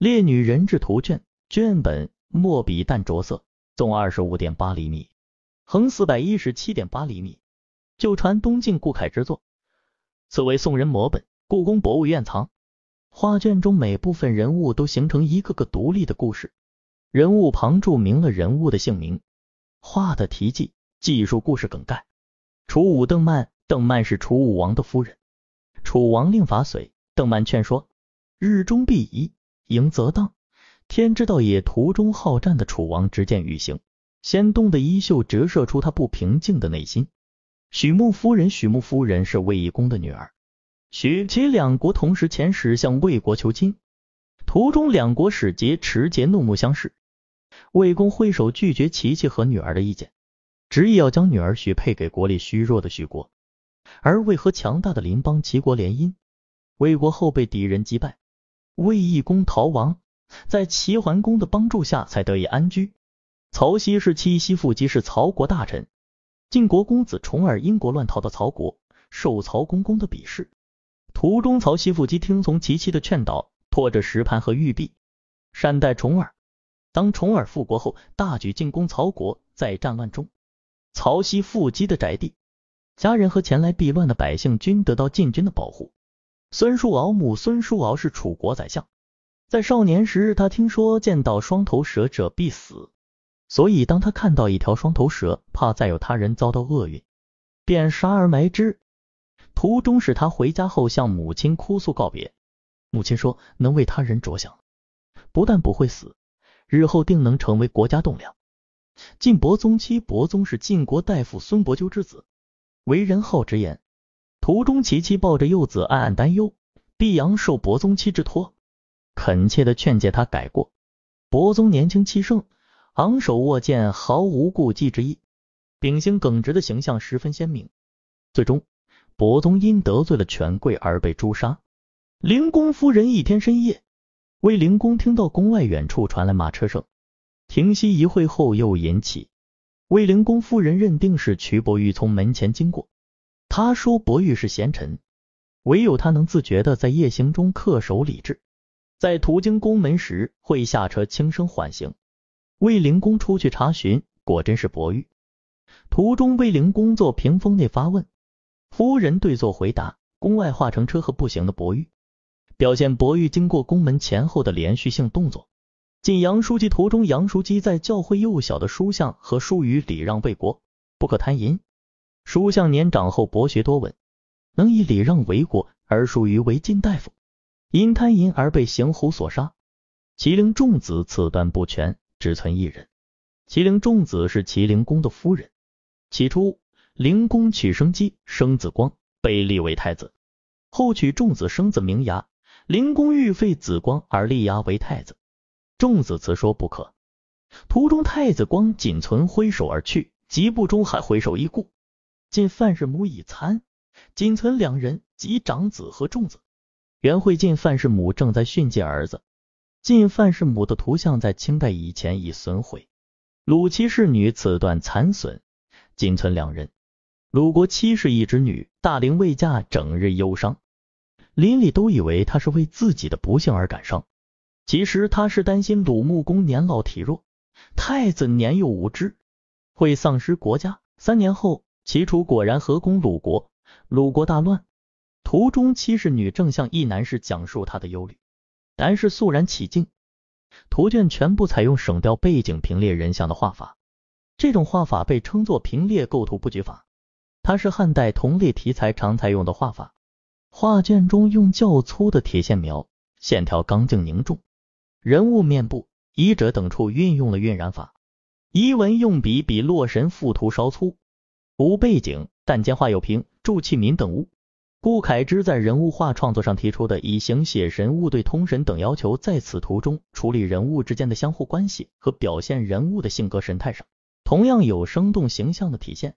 《列女人质图卷》卷本墨笔淡着色，纵二十五点八厘米，横四百一十七点八厘米。旧传东晋顾恺之作，此为宋人摹本。故宫博物院藏。画卷中每部分人物都形成一个个独立的故事，人物旁注明了人物的姓名。画的题记记述故事梗概：楚武邓曼，邓曼是楚武王的夫人。楚王令伐随，邓曼劝说：“日中必移。”迎则当，天之道也。途中好战的楚王执剑欲行，先动的衣袖折射出他不平静的内心。许穆夫人，许穆夫人是魏懿公的女儿。许齐两国同时遣使向魏国求亲，途中两国使节持节怒目相视。魏公挥手拒绝齐齐和女儿的意见，执意要将女儿许配给国力虚弱的许国，而为和强大的邻邦齐国联姻。魏国后被敌人击败。卫懿公逃亡，在齐桓公的帮助下才得以安居。曹息是七夕父姬是曹国大臣。晋国公子重耳因国乱逃到曹国，受曹公公的鄙视。途中，曹熙父姬听从其妻的劝导，拖着石盘和玉璧，善待重耳。当重耳复国后，大举进攻曹国。在战乱中，曹息父姬的宅地、家人和前来避乱的百姓均得到晋军的保护。孙叔敖母孙叔敖是楚国宰相，在少年时，他听说见到双头蛇者必死，所以当他看到一条双头蛇，怕再有他人遭到厄运，便杀而埋之。途中是他回家后向母亲哭诉告别，母亲说，能为他人着想，不但不会死，日后定能成为国家栋梁。晋伯宗妻伯宗是晋国大夫孙伯纠之子，为人好直言。途中，琪琪抱着幼子，暗暗担忧。毕阳受伯宗妻之托，恳切的劝诫他改过。伯宗年轻气盛，昂首握剑，毫无顾忌之意，秉性耿直的形象十分鲜明。最终，伯宗因得罪了权贵而被诛杀。灵公夫人一天深夜，卫灵公听到宫外远处传来马车声，停息一会后又引起，卫灵公夫人认定是瞿伯玉从门前经过。他说：“伯玉是贤臣，唯有他能自觉的在夜行中恪守礼制，在途经宫门时会下车轻声缓行。”卫灵公出去查询，果真是伯玉。途中，卫灵公坐屏风内发问，夫人对坐回答。宫外化成车和步行的伯玉，表现伯玉经过宫门前后的连续性动作。晋阳书记途中，杨书记在教会幼小的书像和书语礼让魏国，不可贪淫。书相年长后博学多闻，能以礼让为国，而疏于为晋大夫。因贪淫而被邢侯所杀。麒麟仲子此段不全，只存一人。麒麟仲子是麒麟公的夫人。起初，灵公娶生姬，生子光，被立为太子。后娶仲子，生子明牙。灵公欲废子光而立牙为太子，仲子辞说不可。途中，太子光仅存挥手而去，疾步中还挥手一顾。晋范氏母已残，仅存两人，即长子和重子。袁惠晋范氏母正在训诫儿子。晋范氏母的图像在清代以前已损毁。鲁七世女此段残损，仅存两人。鲁国七世一之女，大龄未嫁，整日忧伤。邻里都以为她是为自己的不幸而感伤，其实她是担心鲁穆公年老体弱，太子年幼无知，会丧失国家。三年后。齐楚果然合攻鲁国，鲁国大乱。途中，七世女正向一男士讲述她的忧虑，男士肃然起敬。图卷全部采用省掉背景平列人像的画法，这种画法被称作平列构图布局法，它是汉代同类题材常采用的画法。画卷中用较粗的铁线描，线条刚劲凝重，人物面部、衣褶等处运用了晕染法，衣纹用笔比《洛神赋图》稍粗。无背景，但见画有瓶、助器皿等物。顾恺之在人物画创作上提出的以形写神、物对通神等要求，在此图中处理人物之间的相互关系和表现人物的性格神态上，同样有生动形象的体现。